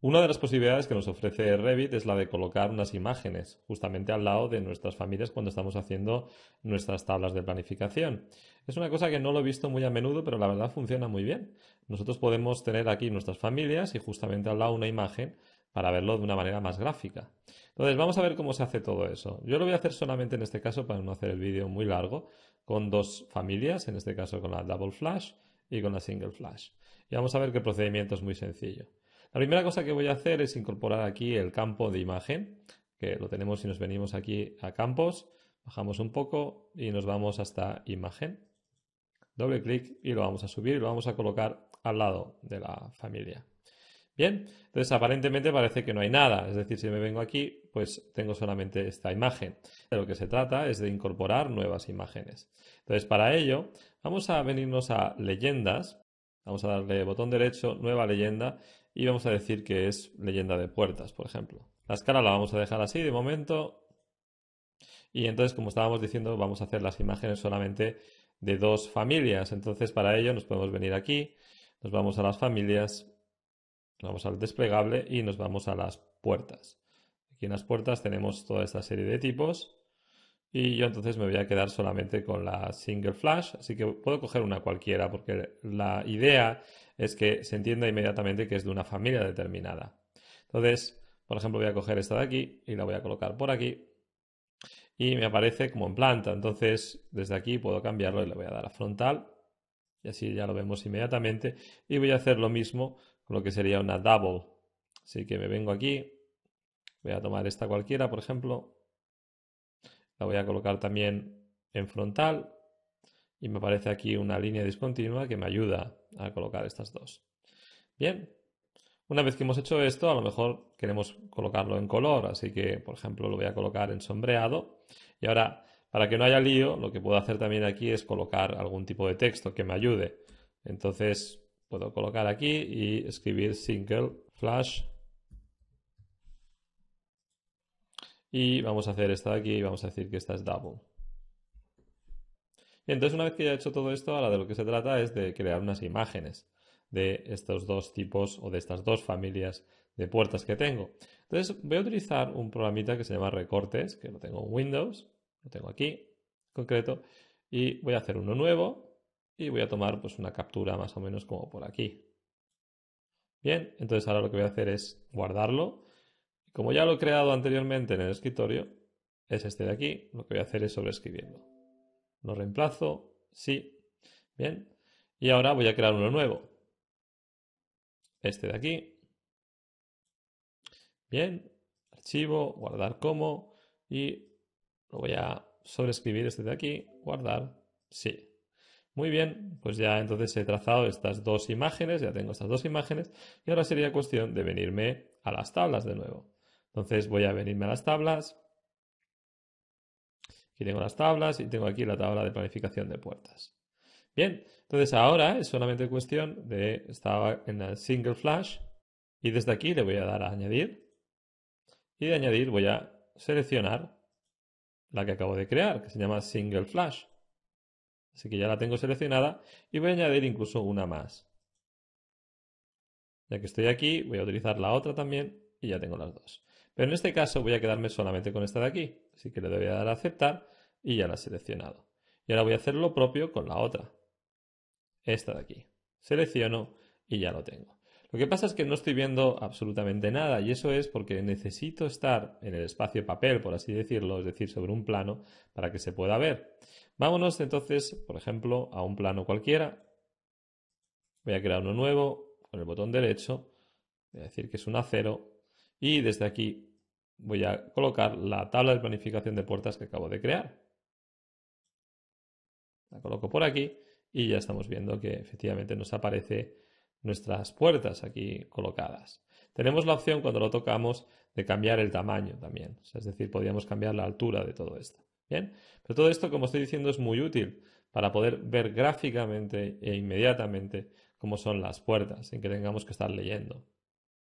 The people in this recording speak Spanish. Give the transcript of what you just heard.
Una de las posibilidades que nos ofrece Revit es la de colocar unas imágenes justamente al lado de nuestras familias cuando estamos haciendo nuestras tablas de planificación. Es una cosa que no lo he visto muy a menudo, pero la verdad funciona muy bien. Nosotros podemos tener aquí nuestras familias y justamente al lado una imagen para verlo de una manera más gráfica. Entonces vamos a ver cómo se hace todo eso. Yo lo voy a hacer solamente en este caso para no hacer el vídeo muy largo, con dos familias, en este caso con la Double Flash y con la Single Flash. Y vamos a ver que el procedimiento es muy sencillo. La primera cosa que voy a hacer es incorporar aquí el campo de imagen, que lo tenemos si nos venimos aquí a campos, bajamos un poco y nos vamos hasta imagen. Doble clic y lo vamos a subir y lo vamos a colocar al lado de la familia. Bien, entonces aparentemente parece que no hay nada, es decir, si me vengo aquí, pues tengo solamente esta imagen. De lo que se trata es de incorporar nuevas imágenes. Entonces, para ello, vamos a venirnos a leyendas Vamos a darle botón derecho, nueva leyenda y vamos a decir que es leyenda de puertas, por ejemplo. La escala la vamos a dejar así de momento. Y entonces, como estábamos diciendo, vamos a hacer las imágenes solamente de dos familias. Entonces, para ello nos podemos venir aquí, nos vamos a las familias, vamos al desplegable y nos vamos a las puertas. Aquí en las puertas tenemos toda esta serie de tipos y yo entonces me voy a quedar solamente con la single flash, así que puedo coger una cualquiera porque la idea es que se entienda inmediatamente que es de una familia determinada. Entonces, por ejemplo, voy a coger esta de aquí y la voy a colocar por aquí y me aparece como en planta. Entonces, desde aquí puedo cambiarlo y le voy a dar a frontal y así ya lo vemos inmediatamente. Y voy a hacer lo mismo con lo que sería una double. Así que me vengo aquí, voy a tomar esta cualquiera, por ejemplo, la voy a colocar también en frontal y me aparece aquí una línea discontinua que me ayuda a colocar estas dos. Bien, una vez que hemos hecho esto, a lo mejor queremos colocarlo en color, así que por ejemplo lo voy a colocar en sombreado y ahora para que no haya lío, lo que puedo hacer también aquí es colocar algún tipo de texto que me ayude. Entonces puedo colocar aquí y escribir single flash Y vamos a hacer esta de aquí y vamos a decir que esta es double. Y entonces una vez que ya he hecho todo esto, ahora de lo que se trata es de crear unas imágenes de estos dos tipos o de estas dos familias de puertas que tengo. Entonces voy a utilizar un programita que se llama Recortes, que lo tengo en Windows, lo tengo aquí en concreto, y voy a hacer uno nuevo y voy a tomar pues una captura más o menos como por aquí. Bien, entonces ahora lo que voy a hacer es guardarlo como ya lo he creado anteriormente en el escritorio, es este de aquí, lo que voy a hacer es sobreescribirlo. Lo reemplazo, sí, bien. Y ahora voy a crear uno nuevo. Este de aquí. Bien, archivo, guardar como y lo voy a sobreescribir este de aquí, guardar, sí. Muy bien, pues ya entonces he trazado estas dos imágenes, ya tengo estas dos imágenes y ahora sería cuestión de venirme a las tablas de nuevo. Entonces voy a venirme a las tablas. Aquí tengo las tablas y tengo aquí la tabla de planificación de puertas. Bien, entonces ahora es solamente cuestión de estar en el single flash y desde aquí le voy a dar a añadir y de añadir voy a seleccionar la que acabo de crear, que se llama single flash. Así que ya la tengo seleccionada y voy a añadir incluso una más. Ya que estoy aquí, voy a utilizar la otra también y ya tengo las dos. Pero en este caso voy a quedarme solamente con esta de aquí, así que le doy a dar a aceptar y ya la he seleccionado. Y ahora voy a hacer lo propio con la otra, esta de aquí. Selecciono y ya lo tengo. Lo que pasa es que no estoy viendo absolutamente nada y eso es porque necesito estar en el espacio papel, por así decirlo, es decir, sobre un plano para que se pueda ver. Vámonos entonces, por ejemplo, a un plano cualquiera. Voy a crear uno nuevo con el botón derecho, voy a decir que es un acero y desde aquí voy a colocar la tabla de planificación de puertas que acabo de crear. La coloco por aquí y ya estamos viendo que efectivamente nos aparece nuestras puertas aquí colocadas. Tenemos la opción cuando lo tocamos de cambiar el tamaño también, es decir, podríamos cambiar la altura de todo esto. Bien, pero todo esto, como estoy diciendo, es muy útil para poder ver gráficamente e inmediatamente cómo son las puertas, sin que tengamos que estar leyendo.